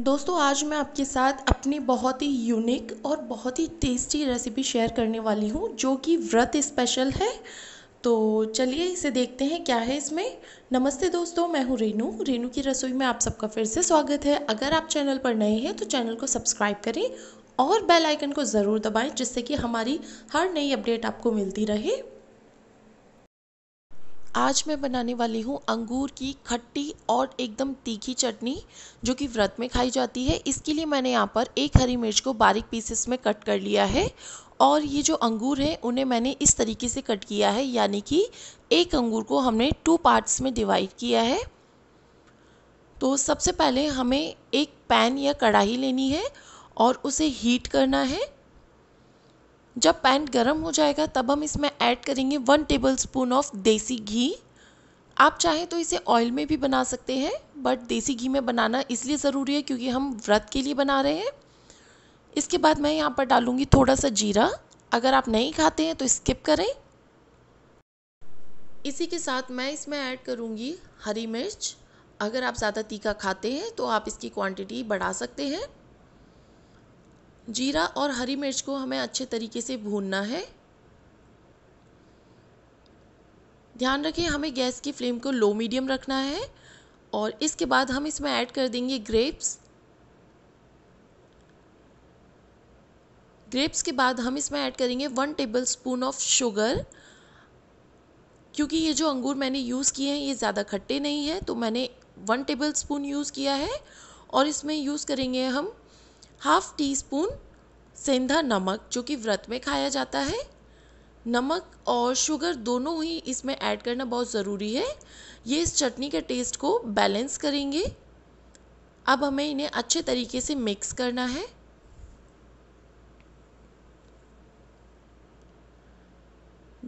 दोस्तों आज मैं आपके साथ अपनी बहुत ही यूनिक और बहुत ही टेस्टी रेसिपी शेयर करने वाली हूँ जो कि व्रत स्पेशल है तो चलिए इसे देखते हैं क्या है इसमें नमस्ते दोस्तों मैं हूँ रेनू रेनू की रसोई में आप सबका फिर से स्वागत है अगर आप चैनल पर नए हैं तो चैनल को सब्सक्राइब करें और बेल आइकन को ज़रूर दबाएं जिससे कि हमारी हर नई अपडेट आपको मिलती रहे आज मैं बनाने वाली हूँ अंगूर की खट्टी और एकदम तीखी चटनी जो कि व्रत में खाई जाती है इसके लिए मैंने यहाँ पर एक हरी मिर्च को बारीक पीसेस में कट कर लिया है और ये जो अंगूर है उन्हें मैंने इस तरीके से कट किया है यानी कि एक अंगूर को हमने टू पार्ट्स में डिवाइड किया है तो सबसे पहले हमें एक पैन या कढ़ाई लेनी है और उसे हीट करना है जब पैन गर्म हो जाएगा तब हम इसमें ऐड करेंगे वन टेबल स्पून ऑफ देसी घी आप चाहें तो इसे ऑयल में भी बना सकते हैं बट देसी घी में बनाना इसलिए ज़रूरी है क्योंकि हम व्रत के लिए बना रहे हैं इसके बाद मैं यहाँ पर डालूँगी थोड़ा सा जीरा अगर आप नहीं खाते हैं तो स्किप करें इसी के साथ मैं इसमें ऐड करूँगी हरी मिर्च अगर आप ज़्यादा तीखा खाते हैं तो आप इसकी क्वांटिटी बढ़ा सकते हैं जीरा और हरी मिर्च को हमें अच्छे तरीके से भूनना है ध्यान रखें हमें गैस की फ्लेम को लो मीडियम रखना है और इसके बाद हम इसमें ऐड कर देंगे ग्रेप्स ग्रेप्स के बाद हम इसमें ऐड करेंगे one tablespoon of sugar क्योंकि ये जो अंगूर मैंने यूज़ किए हैं ये ज़्यादा खट्टे नहीं हैं तो मैंने वन टेबल स्पून यूज़ किया है और इसमें यूज़ करेंगे हम हाफ टी स्पून सेंधा नमक जो कि व्रत में खाया जाता है नमक और शुगर दोनों ही इसमें ऐड करना बहुत ज़रूरी है ये इस चटनी के टेस्ट को बैलेंस करेंगे अब हमें इन्हें अच्छे तरीके से मिक्स करना है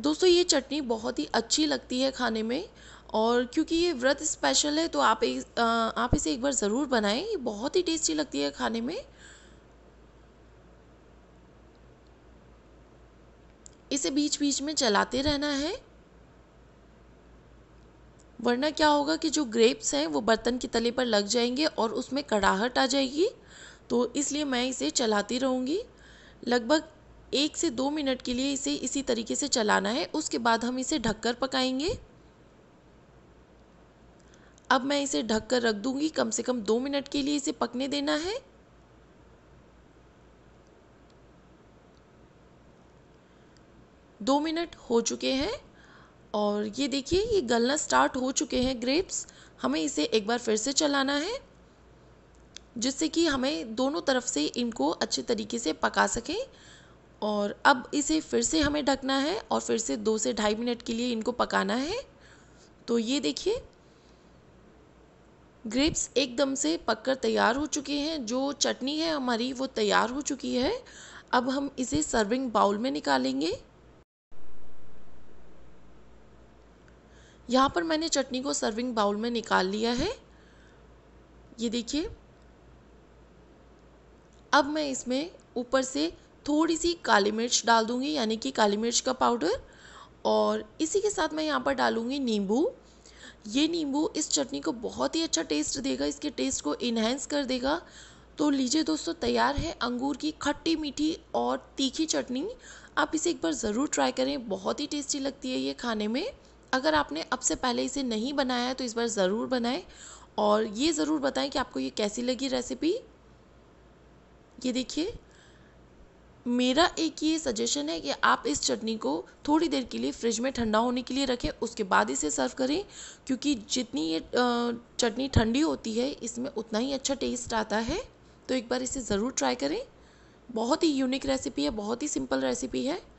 दोस्तों ये चटनी बहुत ही अच्छी लगती है खाने में और क्योंकि ये व्रत स्पेशल है तो आप एक आप इसे एक बार ज़रूर बनाएं ये बहुत ही टेस्टी लगती है खाने में इसे बीच बीच में चलाते रहना है वरना क्या होगा कि जो ग्रेप्स हैं वो बर्तन के तले पर लग जाएंगे और उसमें कड़ाहट आ जाएगी तो इसलिए मैं इसे चलाती रहूँगी लगभग एक से दो मिनट के लिए इसे इसी तरीके से चलाना है उसके बाद हम इसे ढककर पकाएंगे अब मैं इसे ढककर रख दूंगी कम से कम दो मिनट के लिए इसे पकने देना है दो मिनट हो चुके हैं और ये देखिए ये गलना स्टार्ट हो चुके हैं ग्रेप्स हमें इसे एक बार फिर से चलाना है जिससे कि हमें दोनों तरफ से इनको अच्छे तरीके से पका सकें और अब इसे फिर से हमें ढकना है और फिर से दो से ढाई मिनट के लिए इनको पकाना है तो ये देखिए ग्रेप्स एकदम से पककर तैयार हो चुके हैं जो चटनी है हमारी वो तैयार हो चुकी है अब हम इसे सर्विंग बाउल में निकालेंगे यहाँ पर मैंने चटनी को सर्विंग बाउल में निकाल लिया है ये देखिए अब मैं इसमें ऊपर से थोड़ी सी काली मिर्च डाल दूँगी यानी कि काली मिर्च का पाउडर और इसी के साथ मैं यहाँ पर डालूँगी नींबू ये नींबू इस चटनी को बहुत ही अच्छा टेस्ट देगा इसके टेस्ट को इन्हेंस कर देगा तो लीजिए दोस्तों तैयार है अंगूर की खट्टी मीठी और तीखी चटनी आप इसे एक बार ज़रूर ट्राई करें बहुत ही टेस्टी लगती है ये खाने में अगर आपने अब से पहले इसे नहीं बनाया है तो इस बार ज़रूर बनाएं और ये ज़रूर बताएं कि आपको ये कैसी लगी रेसिपी ये देखिए मेरा एक ये सजेशन है कि आप इस चटनी को थोड़ी देर के लिए फ्रिज में ठंडा होने के लिए रखें उसके बाद इसे सर्व करें क्योंकि जितनी ये चटनी ठंडी होती है इसमें उतना ही अच्छा टेस्ट आता है तो एक बार इसे ज़रूर ट्राई करें बहुत ही यूनिक रेसिपी है बहुत ही सिंपल रेसिपी है